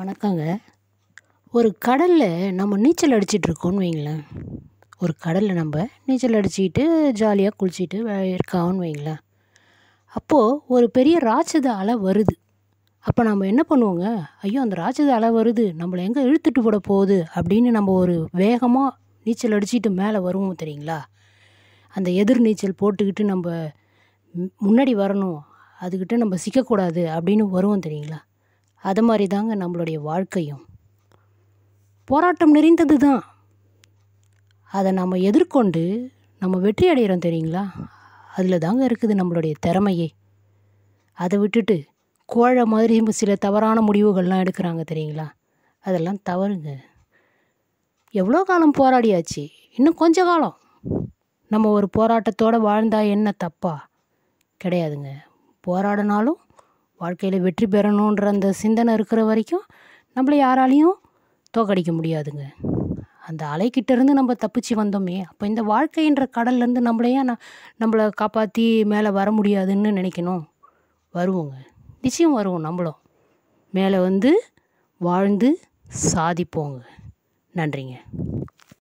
வணக்கங்க ஒரு கடலில் நம்ம நீச்சல் அடிச்சிட்டு இருக்கோம்னு வைங்களேன் ஒரு கடலில் நம்ம நீச்சல் அடிச்சுக்கிட்டு ஜாலியாக குளிச்சுட்டு இருக்கான்னு வைங்களேன் அப்போது ஒரு பெரிய ராட்சத அலை வருது அப்போ நம்ம என்ன பண்ணுவோங்க ஐயோ அந்த ராட்சத அலை வருது நம்மளை எங்கே இழுத்துட்டு போட போகுது அப்படின்னு நம்ம ஒரு வேகமாக நீச்சல் அடிச்சுட்டு மேலே வருவோம் தெரியுங்களா அந்த எதிர் நீச்சல் போட்டுக்கிட்டு நம்ம முன்னாடி வரணும் அதுக்கிட்ட நம்ம சிக்கக்கூடாது அப்படின்னு வருவோம் தெரியுங்களா அது மாதிரி தாங்க நம்மளுடைய வாழ்க்கையும் போராட்டம் நிறைந்தது தான் அதை நம்ம எதிர்கொண்டு நம்ம வெற்றி அடைகிறோம் தெரியுங்களா அதில் தாங்க இருக்குது நம்மளுடைய திறமையே அதை விட்டுட்டு கோழை மாதிரி சில தவறான முடிவுகள்லாம் எடுக்கிறாங்க தெரியுங்களா அதெல்லாம் தவறுங்க எவ்வளோ காலம் போராடியாச்சு இன்னும் கொஞ்ச காலம் நம்ம ஒரு போராட்டத்தோடு வாழ்ந்தால் என்ன தப்பா கிடையாதுங்க போராடினாலும் வாழ்க்கையில் வெற்றி பெறணுன்ற அந்த சிந்தனை இருக்கிற வரைக்கும் நம்மளை யாராலையும் தோக்கடிக்க முடியாதுங்க அந்த அலைக்கிட்டேருந்து நம்ம தப்பிச்சு வந்தோமே அப்போ இந்த வாழ்க்கைன்ற கடல்லேருந்து நம்மளையே நான் நம்மளை காப்பாற்றி மேலே வர முடியாதுன்னு நினைக்கணும் வருவோங்க நிச்சயம் வருவோம் நம்மளும் மேலே வந்து வாழ்ந்து சாதிப்போங்க நன்றிங்க